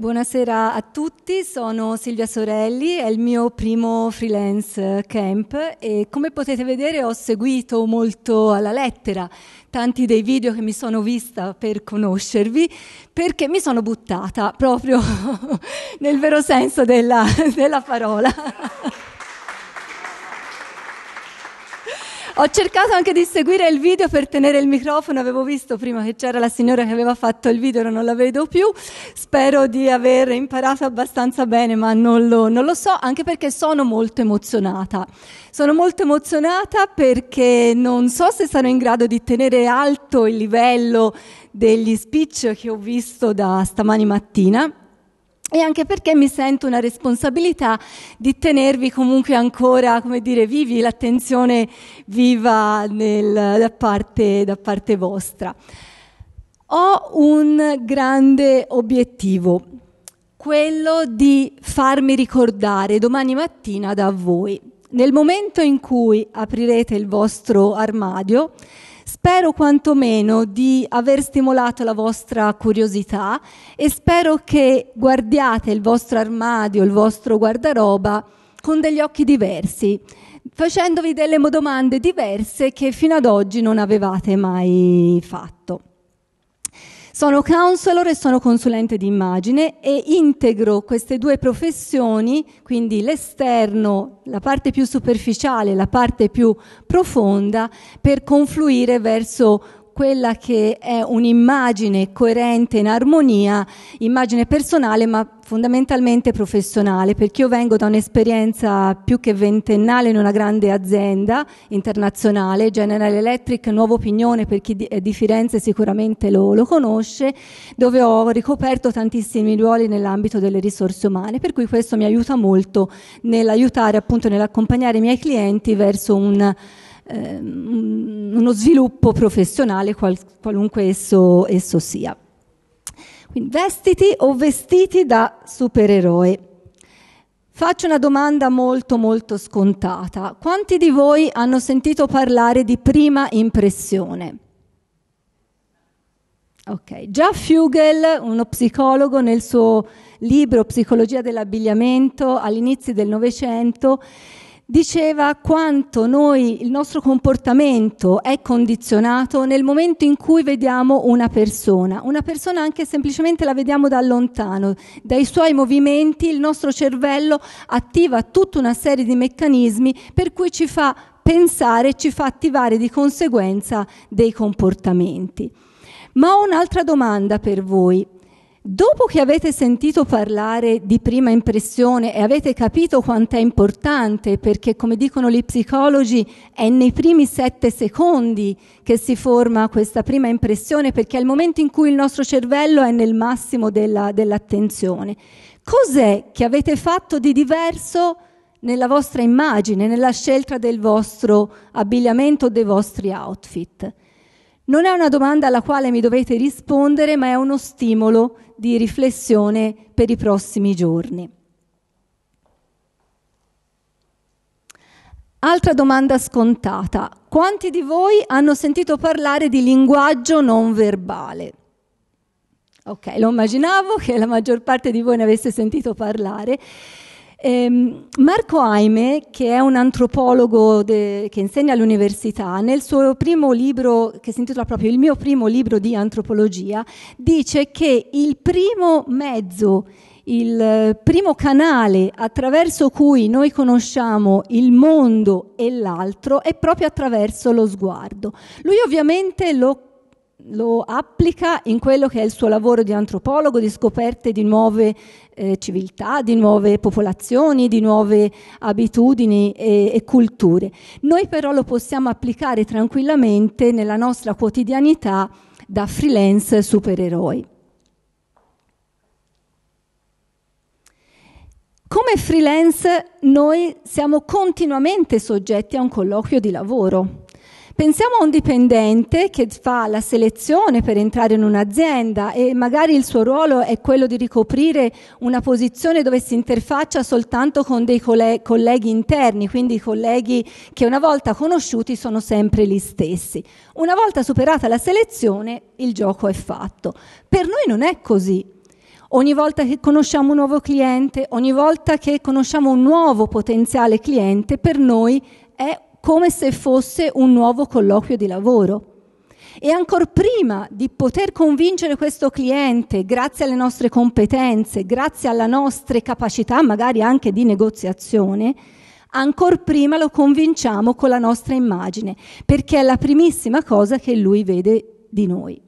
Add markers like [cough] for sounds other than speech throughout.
Buonasera a tutti, sono Silvia Sorelli, è il mio primo freelance camp e come potete vedere ho seguito molto alla lettera tanti dei video che mi sono vista per conoscervi perché mi sono buttata proprio [laughs] nel vero senso della, della parola. Ho cercato anche di seguire il video per tenere il microfono, avevo visto prima che c'era la signora che aveva fatto il video, ora non la vedo più. Spero di aver imparato abbastanza bene, ma non lo, non lo so, anche perché sono molto emozionata. Sono molto emozionata perché non so se sarò in grado di tenere alto il livello degli speech che ho visto da stamani mattina e anche perché mi sento una responsabilità di tenervi comunque ancora, come dire, vivi, l'attenzione viva nel, da, parte, da parte vostra. Ho un grande obiettivo, quello di farmi ricordare domani mattina da voi. Nel momento in cui aprirete il vostro armadio, Spero quantomeno di aver stimolato la vostra curiosità e spero che guardiate il vostro armadio, il vostro guardaroba con degli occhi diversi, facendovi delle domande diverse che fino ad oggi non avevate mai fatto. Sono counselor e sono consulente di immagine e integro queste due professioni, quindi l'esterno, la parte più superficiale, la parte più profonda, per confluire verso quella che è un'immagine coerente in armonia, immagine personale ma fondamentalmente professionale, perché io vengo da un'esperienza più che ventennale in una grande azienda internazionale, General Electric, nuovo pignone per chi è di Firenze sicuramente lo, lo conosce, dove ho ricoperto tantissimi ruoli nell'ambito delle risorse umane, per cui questo mi aiuta molto nell'aiutare appunto nell'accompagnare i miei clienti verso un eh, uno sviluppo professionale qual, qualunque esso, esso sia. Quindi vestiti o vestiti da supereroe. Faccio una domanda molto molto scontata. Quanti di voi hanno sentito parlare di prima impressione? Ok, già Fugel, uno psicologo, nel suo libro Psicologia dell'abbigliamento all'inizio del Novecento, diceva quanto noi, il nostro comportamento è condizionato nel momento in cui vediamo una persona, una persona anche semplicemente la vediamo da lontano, dai suoi movimenti il nostro cervello attiva tutta una serie di meccanismi per cui ci fa pensare e ci fa attivare di conseguenza dei comportamenti. Ma ho un'altra domanda per voi. Dopo che avete sentito parlare di prima impressione e avete capito quanto è importante, perché come dicono gli psicologi è nei primi sette secondi che si forma questa prima impressione, perché è il momento in cui il nostro cervello è nel massimo della, dell'attenzione, cos'è che avete fatto di diverso nella vostra immagine, nella scelta del vostro abbigliamento, dei vostri outfit? Non è una domanda alla quale mi dovete rispondere, ma è uno stimolo di riflessione per i prossimi giorni. Altra domanda scontata. Quanti di voi hanno sentito parlare di linguaggio non verbale? Ok, lo immaginavo che la maggior parte di voi ne avesse sentito parlare. Ehm, Marco Aime, che è un antropologo de, che insegna all'università, nel suo primo libro, che si intitola proprio Il mio primo libro di antropologia, dice che il primo mezzo, il eh, primo canale attraverso cui noi conosciamo il mondo e l'altro è proprio attraverso lo sguardo. Lui ovviamente lo lo applica in quello che è il suo lavoro di antropologo, di scoperte di nuove eh, civiltà, di nuove popolazioni, di nuove abitudini e, e, culture. Noi però lo possiamo applicare tranquillamente nella nostra quotidianità da freelance supereroi. Come freelance noi siamo continuamente soggetti a un colloquio di lavoro Pensiamo a un dipendente che fa la selezione per entrare in un'azienda e magari il suo ruolo è quello di ricoprire una posizione dove si interfaccia soltanto con dei colleghi interni, quindi colleghi che una volta conosciuti sono sempre gli stessi. Una volta superata la selezione il gioco è fatto. Per noi non è così. Ogni volta che conosciamo un nuovo cliente, ogni volta che conosciamo un nuovo potenziale cliente, per noi è come se fosse un nuovo colloquio di lavoro. E ancora prima di poter convincere questo cliente, grazie alle nostre competenze, grazie alle nostre capacità magari anche di negoziazione, ancora prima lo convinciamo con la nostra immagine, perché è la primissima cosa che lui vede di noi.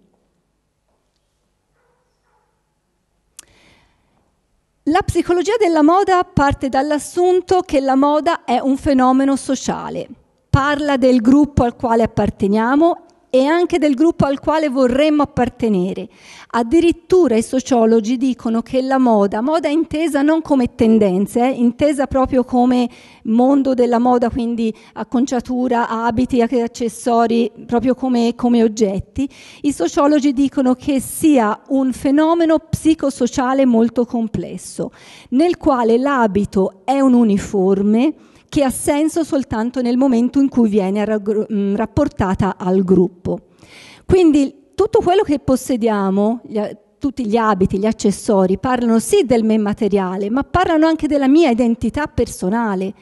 La psicologia della moda parte dall'assunto che la moda è un fenomeno sociale parla del gruppo al quale apparteniamo e anche del gruppo al quale vorremmo appartenere. Addirittura i sociologi dicono che la moda, moda intesa non come tendenze, eh, intesa proprio come mondo della moda, quindi acconciatura, abiti, accessori, proprio come, come oggetti, i sociologi dicono che sia un fenomeno psicosociale molto complesso, nel quale l'abito è un uniforme, che ha senso soltanto nel momento in cui viene mm, rapportata al gruppo. Quindi tutto quello che possediamo, gli, tutti gli abiti, gli accessori, parlano sì del me materiale, ma parlano anche della mia identità personale.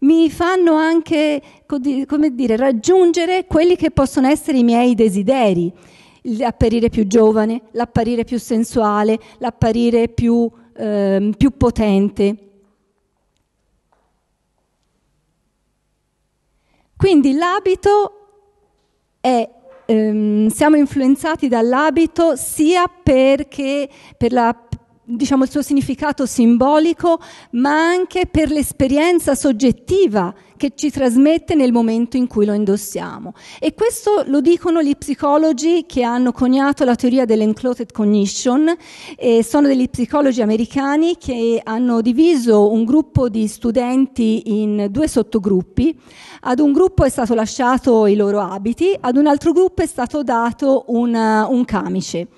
Mi fanno anche, come dire, raggiungere quelli che possono essere i miei desideri. L'apparire più giovane, l'apparire più sensuale, l'apparire più, eh, più potente Quindi l'abito è ehm, siamo influenzati dall'abito sia perché per la diciamo, il suo significato simbolico, ma anche per l'esperienza soggettiva che ci trasmette nel momento in cui lo indossiamo. E questo lo dicono gli psicologi che hanno coniato la teoria dell'enclothed cognition, e sono degli psicologi americani che hanno diviso un gruppo di studenti in due sottogruppi. Ad un gruppo è stato lasciato i loro abiti, ad un altro gruppo è stato dato una, un camice.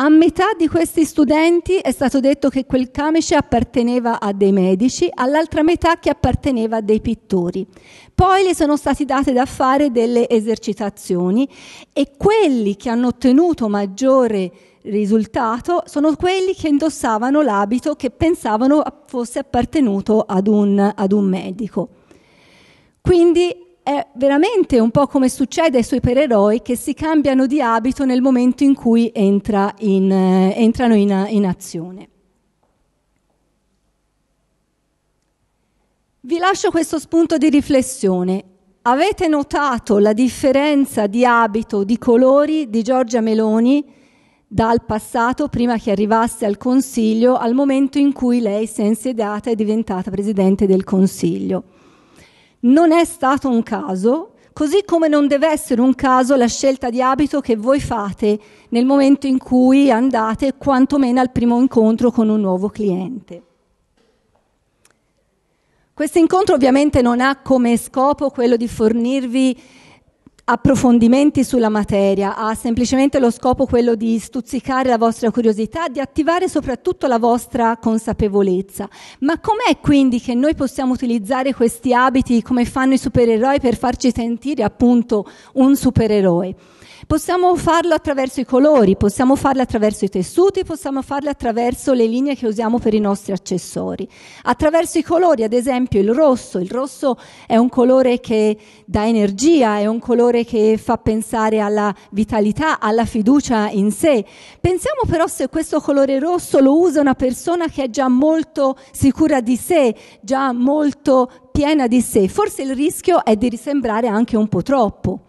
A metà di questi studenti è stato detto che quel camice apparteneva a dei medici, all'altra metà che apparteneva a dei pittori. Poi le sono state date da fare delle esercitazioni e quelli che hanno ottenuto maggiore risultato sono quelli che indossavano l'abito che pensavano fosse appartenuto ad un, ad un medico. Quindi è veramente un po' come succede ai supereroi che si cambiano di abito nel momento in cui entra in, eh, entrano in, in azione. Vi lascio questo spunto di riflessione. Avete notato la differenza di abito, di colori di Giorgia Meloni dal passato, prima che arrivasse al Consiglio, al momento in cui lei si è insediata e diventata Presidente del Consiglio? Non è stato un caso, così come non deve essere un caso la scelta di abito che voi fate nel momento in cui andate quantomeno al primo incontro con un nuovo cliente. Questo incontro ovviamente non ha come scopo quello di fornirvi approfondimenti sulla materia, ha semplicemente lo scopo quello di stuzzicare la vostra curiosità, di attivare soprattutto la vostra consapevolezza. Ma com'è quindi che noi possiamo utilizzare questi abiti come fanno i supereroi per farci sentire appunto un supereroe? Possiamo farlo attraverso i colori, possiamo farlo attraverso i tessuti, possiamo farlo attraverso le linee che usiamo per i nostri accessori. Attraverso i colori, ad esempio il rosso, il rosso è un colore che dà energia, è un colore che fa pensare alla vitalità, alla fiducia in sé. Pensiamo però se questo colore rosso lo usa una persona che è già molto sicura di sé, già molto piena di sé, forse il rischio è di risembrare anche un po' troppo.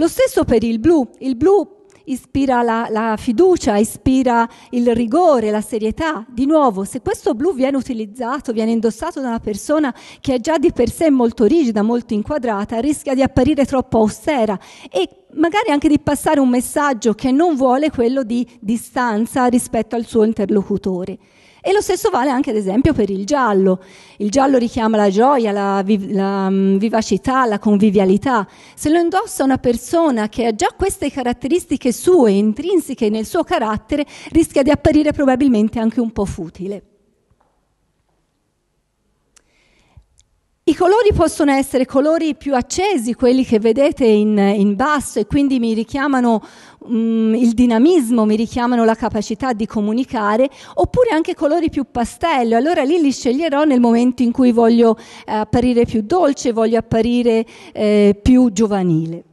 Lo stesso per il blu. Il blu ispira la, la, fiducia, ispira il rigore, la serietà. Di nuovo, se questo blu viene utilizzato, viene indossato da una persona che è già di per sé molto rigida, molto inquadrata, rischia di apparire troppo austera e magari anche di passare un messaggio che non vuole quello di distanza rispetto al suo interlocutore. E lo stesso vale anche, ad esempio, per il giallo. Il giallo richiama la gioia, la, vi- la um, vivacità, la convivialità. Se lo indossa una persona che ha già queste caratteristiche sue, intrinseche nel suo carattere, rischia di apparire probabilmente anche un po' futile. I colori possono essere colori più accesi, quelli che vedete in, in basso, e quindi mi richiamano um, il dinamismo, mi richiamano la capacità di comunicare, oppure anche colori più pastello. Allora lì li sceglierò nel momento in cui voglio eh, apparire più dolce, voglio apparire eh, più giovanile.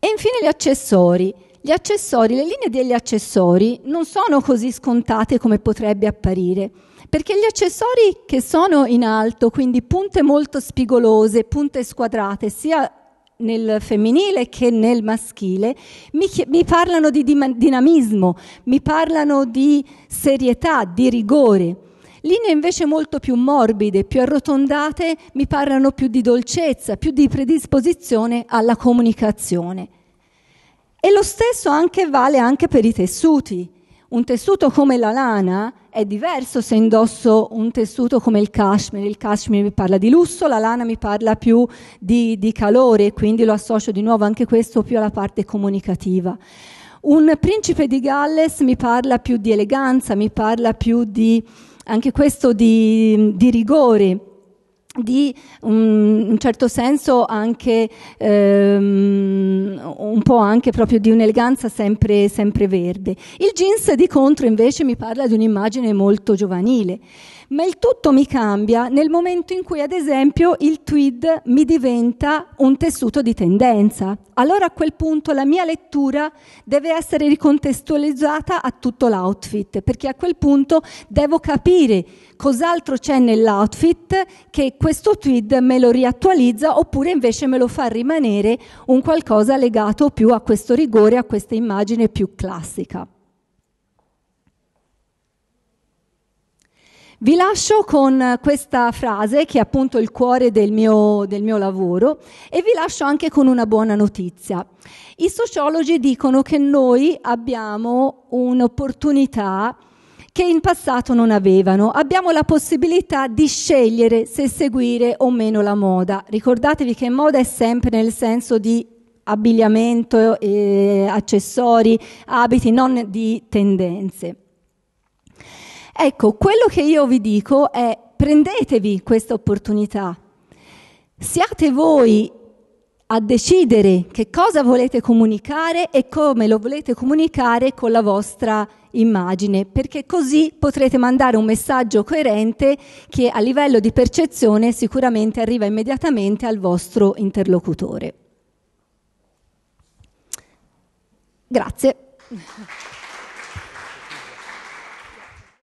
E infine gli accessori. Gli accessori, le linee degli accessori non sono così scontate come potrebbe apparire. Perché gli accessori che sono in alto, quindi punte molto spigolose, punte squadrate, sia nel femminile che nel maschile, mi, mi parlano di dinamismo, mi parlano di serietà, di rigore. Linee invece molto più morbide, più arrotondate, mi parlano più di dolcezza, più di predisposizione alla comunicazione. E lo stesso anche vale anche per i tessuti. Un tessuto come la lana è diverso se indosso un tessuto come il cashmere. Il cashmere mi parla di lusso, la lana mi parla più di, di calore, quindi lo associo di nuovo anche questo più alla parte comunicativa. Un principe di Galles mi parla più di eleganza, mi parla più di, anche questo, di, di rigore, di um, un certo senso anche ehm, un po' anche proprio di un'eleganza sempre, sempre verde. Il jeans di contro invece mi parla di un'immagine molto giovanile ma il tutto mi cambia nel momento in cui, ad esempio, il tweed mi diventa un tessuto di tendenza. Allora a quel punto la mia lettura deve essere ricontestualizzata a tutto l'outfit, perché a quel punto devo capire cos'altro c'è nell'outfit che questo tweed me lo riattualizza oppure invece me lo fa rimanere un qualcosa legato più a questo rigore, a questa immagine più classica. Vi lascio con questa frase che è appunto il cuore del mio, del mio, lavoro e vi lascio anche con una buona notizia. I sociologi dicono che noi abbiamo un'opportunità che in passato non avevano. Abbiamo la possibilità di scegliere se seguire o meno la moda. Ricordatevi che moda è sempre nel senso di abbigliamento, eh, accessori, abiti, non di tendenze. Ecco, quello che io vi dico è prendetevi questa opportunità. Siate voi a decidere che cosa volete comunicare e come lo volete comunicare con la vostra immagine, perché così potrete mandare un messaggio coerente che a livello di percezione sicuramente arriva immediatamente al vostro interlocutore. Grazie.